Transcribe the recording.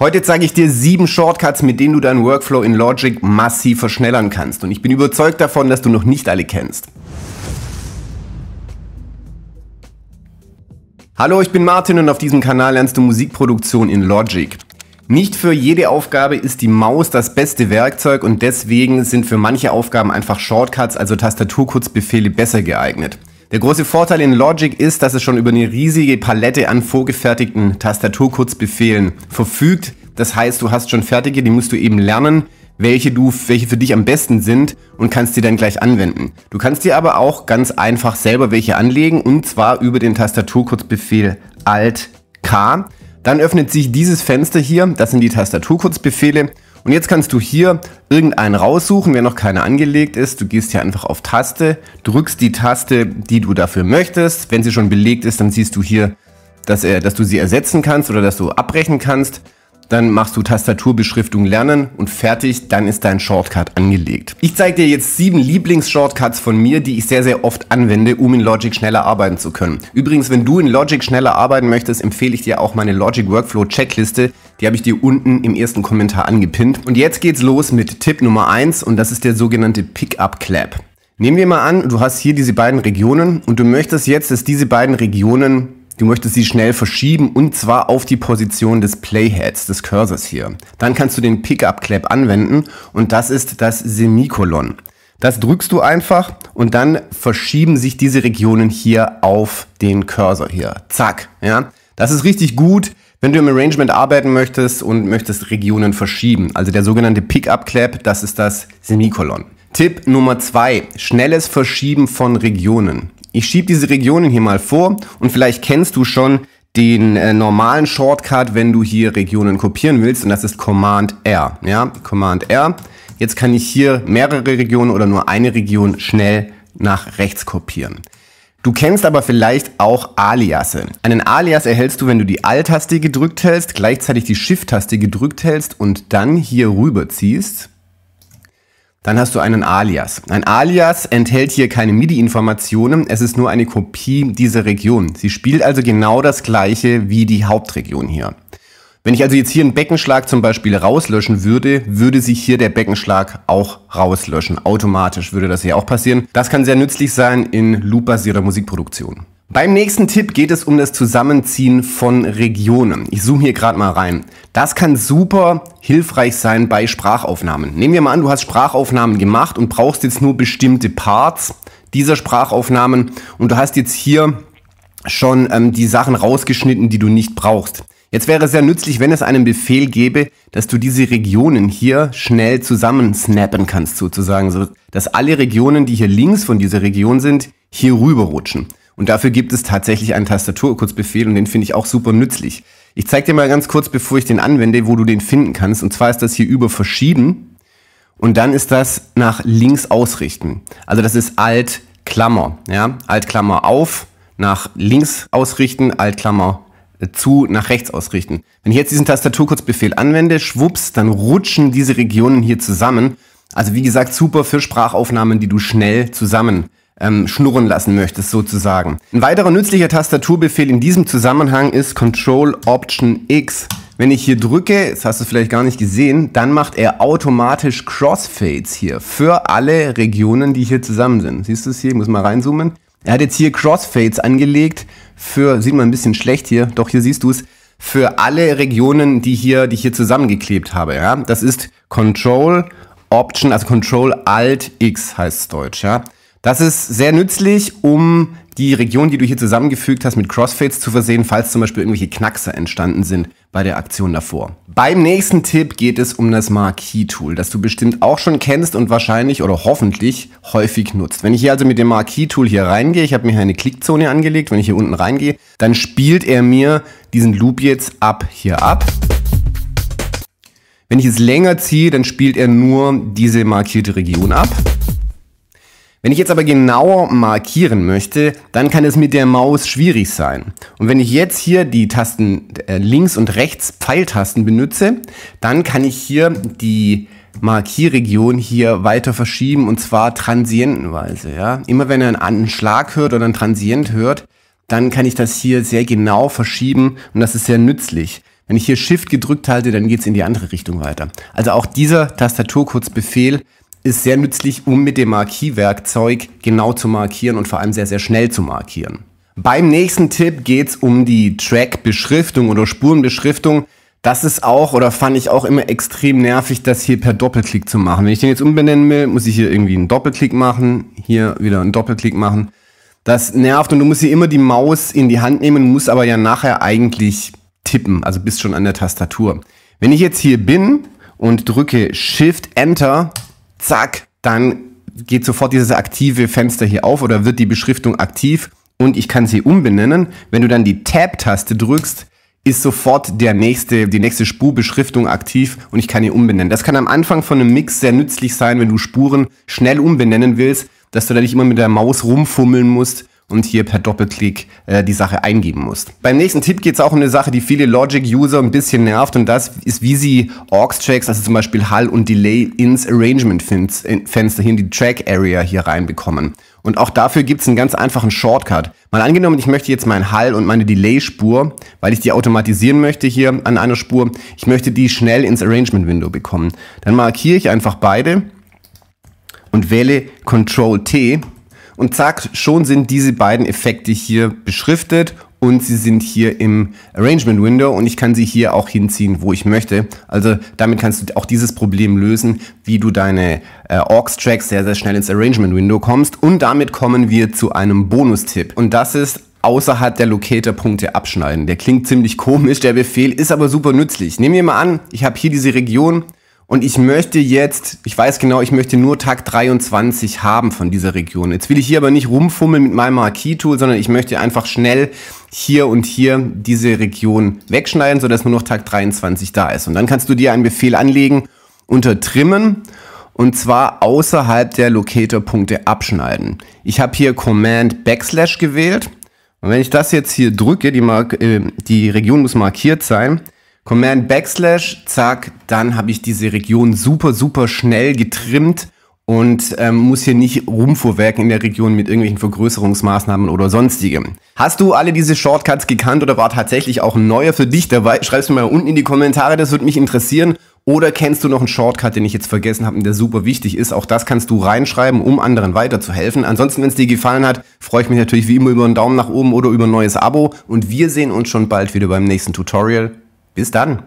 Heute zeige ich dir sieben Shortcuts, mit denen du deinen Workflow in Logic massiv verschnellern kannst. Und ich bin überzeugt davon, dass du noch nicht alle kennst. Hallo, ich bin Martin und auf diesem Kanal lernst du Musikproduktion in Logic. Nicht für jede Aufgabe ist die Maus das beste Werkzeug und deswegen sind für manche Aufgaben einfach Shortcuts, also Tastaturkurzbefehle, besser geeignet. Der große Vorteil in Logic ist, dass es schon über eine riesige Palette an vorgefertigten Tastaturkurzbefehlen verfügt. Das heißt, du hast schon fertige, die musst du eben lernen, welche du, welche für dich am besten sind und kannst die dann gleich anwenden. Du kannst dir aber auch ganz einfach selber welche anlegen und zwar über den Tastaturkurzbefehl Alt K. Dann öffnet sich dieses Fenster hier, das sind die Tastaturkurzbefehle und jetzt kannst du hier irgendeinen raussuchen, wenn noch keiner angelegt ist. Du gehst hier einfach auf Taste, drückst die Taste, die du dafür möchtest. Wenn sie schon belegt ist, dann siehst du hier, dass, er, dass du sie ersetzen kannst oder dass du abbrechen kannst dann machst du Tastaturbeschriftung lernen und fertig, dann ist dein Shortcut angelegt. Ich zeige dir jetzt sieben Lieblings-Shortcuts von mir, die ich sehr, sehr oft anwende, um in Logic schneller arbeiten zu können. Übrigens, wenn du in Logic schneller arbeiten möchtest, empfehle ich dir auch meine Logic Workflow Checkliste. Die habe ich dir unten im ersten Kommentar angepinnt. Und jetzt geht's los mit Tipp Nummer eins und das ist der sogenannte Pickup Clap. Nehmen wir mal an, du hast hier diese beiden Regionen und du möchtest jetzt, dass diese beiden Regionen Du möchtest sie schnell verschieben und zwar auf die Position des Playheads, des Cursors hier. Dann kannst du den Pickup-Clap anwenden und das ist das Semikolon. Das drückst du einfach und dann verschieben sich diese Regionen hier auf den Cursor hier. Zack, ja. Das ist richtig gut, wenn du im Arrangement arbeiten möchtest und möchtest Regionen verschieben. Also der sogenannte Pickup-Clap, das ist das Semikolon. Tipp Nummer zwei: Schnelles Verschieben von Regionen. Ich schiebe diese Regionen hier mal vor und vielleicht kennst du schon den äh, normalen Shortcut, wenn du hier Regionen kopieren willst und das ist Command R. Ja, Command R. Jetzt kann ich hier mehrere Regionen oder nur eine Region schnell nach rechts kopieren. Du kennst aber vielleicht auch Aliase. Einen Alias erhältst du, wenn du die Alt-Taste gedrückt hältst, gleichzeitig die Shift-Taste gedrückt hältst und dann hier rüber ziehst. Dann hast du einen Alias. Ein Alias enthält hier keine MIDI-Informationen, es ist nur eine Kopie dieser Region. Sie spielt also genau das gleiche wie die Hauptregion hier. Wenn ich also jetzt hier einen Beckenschlag zum Beispiel rauslöschen würde, würde sich hier der Beckenschlag auch rauslöschen. Automatisch würde das hier auch passieren. Das kann sehr nützlich sein in loopbasierter Musikproduktion. Beim nächsten Tipp geht es um das Zusammenziehen von Regionen. Ich zoome hier gerade mal rein. Das kann super hilfreich sein bei Sprachaufnahmen. Nehmen wir mal an, du hast Sprachaufnahmen gemacht und brauchst jetzt nur bestimmte Parts dieser Sprachaufnahmen und du hast jetzt hier schon ähm, die Sachen rausgeschnitten, die du nicht brauchst. Jetzt wäre es sehr nützlich, wenn es einen Befehl gäbe, dass du diese Regionen hier schnell zusammensnappen kannst, sozusagen, so dass alle Regionen, die hier links von dieser Region sind, hier rüberrutschen. Und dafür gibt es tatsächlich einen Tastaturkurzbefehl und den finde ich auch super nützlich. Ich zeige dir mal ganz kurz, bevor ich den anwende, wo du den finden kannst. Und zwar ist das hier über Verschieben und dann ist das nach links ausrichten. Also das ist Alt Klammer, ja, Alt Klammer auf, nach links ausrichten, Alt Klammer äh, zu nach rechts ausrichten. Wenn ich jetzt diesen Tastaturkurzbefehl anwende, schwupps, dann rutschen diese Regionen hier zusammen. Also wie gesagt, super für Sprachaufnahmen, die du schnell zusammen ähm, schnurren lassen möchtest sozusagen. Ein weiterer nützlicher Tastaturbefehl in diesem Zusammenhang ist Control Option X. Wenn ich hier drücke, das hast du vielleicht gar nicht gesehen, dann macht er automatisch Crossfades hier für alle Regionen, die hier zusammen sind. Siehst du es hier? Ich muss mal reinzoomen. Er hat jetzt hier Crossfades angelegt für, sieht man ein bisschen schlecht hier, doch hier siehst du es, für alle Regionen, die hier, die ich hier zusammengeklebt habe. Ja? Das ist Control Option, also Control Alt X heißt es deutsch. Ja? Das ist sehr nützlich, um die Region, die du hier zusammengefügt hast, mit Crossfades zu versehen, falls zum Beispiel irgendwelche Knackser entstanden sind bei der Aktion davor. Beim nächsten Tipp geht es um das marquee tool das du bestimmt auch schon kennst und wahrscheinlich oder hoffentlich häufig nutzt. Wenn ich hier also mit dem marquee tool hier reingehe, ich habe mir hier eine Klickzone angelegt, wenn ich hier unten reingehe, dann spielt er mir diesen Loop jetzt ab hier ab. Wenn ich es länger ziehe, dann spielt er nur diese markierte Region ab. Wenn ich jetzt aber genauer markieren möchte, dann kann es mit der Maus schwierig sein. Und wenn ich jetzt hier die Tasten äh, links und rechts Pfeiltasten benutze, dann kann ich hier die Markierregion hier weiter verschieben und zwar transientenweise. Ja? Immer wenn er einen Schlag hört oder einen Transient hört, dann kann ich das hier sehr genau verschieben und das ist sehr nützlich. Wenn ich hier Shift gedrückt halte, dann geht es in die andere Richtung weiter. Also auch dieser Tastaturkurzbefehl ist sehr nützlich, um mit dem Markierwerkzeug genau zu markieren und vor allem sehr, sehr schnell zu markieren. Beim nächsten Tipp geht es um die Track-Beschriftung oder Spurenbeschriftung. Das ist auch oder fand ich auch immer extrem nervig, das hier per Doppelklick zu machen. Wenn ich den jetzt umbenennen will, muss ich hier irgendwie einen Doppelklick machen, hier wieder einen Doppelklick machen. Das nervt und du musst hier immer die Maus in die Hand nehmen, musst aber ja nachher eigentlich tippen, also bist schon an der Tastatur. Wenn ich jetzt hier bin und drücke Shift Enter, zack, dann geht sofort dieses aktive Fenster hier auf oder wird die Beschriftung aktiv und ich kann sie umbenennen. Wenn du dann die Tab-Taste drückst, ist sofort der nächste, die nächste Spurbeschriftung aktiv und ich kann die umbenennen. Das kann am Anfang von einem Mix sehr nützlich sein, wenn du Spuren schnell umbenennen willst, dass du da nicht immer mit der Maus rumfummeln musst, und hier per Doppelklick äh, die Sache eingeben musst. Beim nächsten Tipp geht es auch um eine Sache, die viele Logic-User ein bisschen nervt und das ist, wie sie Aux-Tracks, also zum Beispiel Hall und Delay ins Arrangement-Fenster hier in die Track-Area hier reinbekommen. Und auch dafür gibt es einen ganz einfachen Shortcut. Mal angenommen, ich möchte jetzt meinen Hall und meine Delay-Spur, weil ich die automatisieren möchte hier an einer Spur, ich möchte die schnell ins Arrangement-Window bekommen. Dann markiere ich einfach beide und wähle Ctrl-T und zack, schon sind diese beiden Effekte hier beschriftet und sie sind hier im Arrangement Window und ich kann sie hier auch hinziehen, wo ich möchte. Also damit kannst du auch dieses Problem lösen, wie du deine äh, Orcs Tracks sehr, sehr schnell ins Arrangement Window kommst. Und damit kommen wir zu einem Bonustipp. Und das ist außerhalb der Locator-Punkte abschneiden. Der klingt ziemlich komisch, der Befehl ist aber super nützlich. Nehmen wir mal an, ich habe hier diese Region, und ich möchte jetzt, ich weiß genau, ich möchte nur Tag 23 haben von dieser Region. Jetzt will ich hier aber nicht rumfummeln mit meinem Marquis-Tool, sondern ich möchte einfach schnell hier und hier diese Region wegschneiden, sodass nur noch Tag 23 da ist. Und dann kannst du dir einen Befehl anlegen unter Trimmen und zwar außerhalb der Locator-Punkte abschneiden. Ich habe hier Command Backslash gewählt. Und wenn ich das jetzt hier drücke, die, Mark äh, die Region muss markiert sein, Command Backslash, zack, dann habe ich diese Region super, super schnell getrimmt und ähm, muss hier nicht rumfuhrwerken in der Region mit irgendwelchen Vergrößerungsmaßnahmen oder sonstigem. Hast du alle diese Shortcuts gekannt oder war tatsächlich auch ein neuer für dich dabei? Schreib's mir mal unten in die Kommentare, das würde mich interessieren. Oder kennst du noch einen Shortcut, den ich jetzt vergessen habe und der super wichtig ist? Auch das kannst du reinschreiben, um anderen weiterzuhelfen. Ansonsten, wenn es dir gefallen hat, freue ich mich natürlich wie immer über einen Daumen nach oben oder über ein neues Abo. Und wir sehen uns schon bald wieder beim nächsten Tutorial. Bis dann.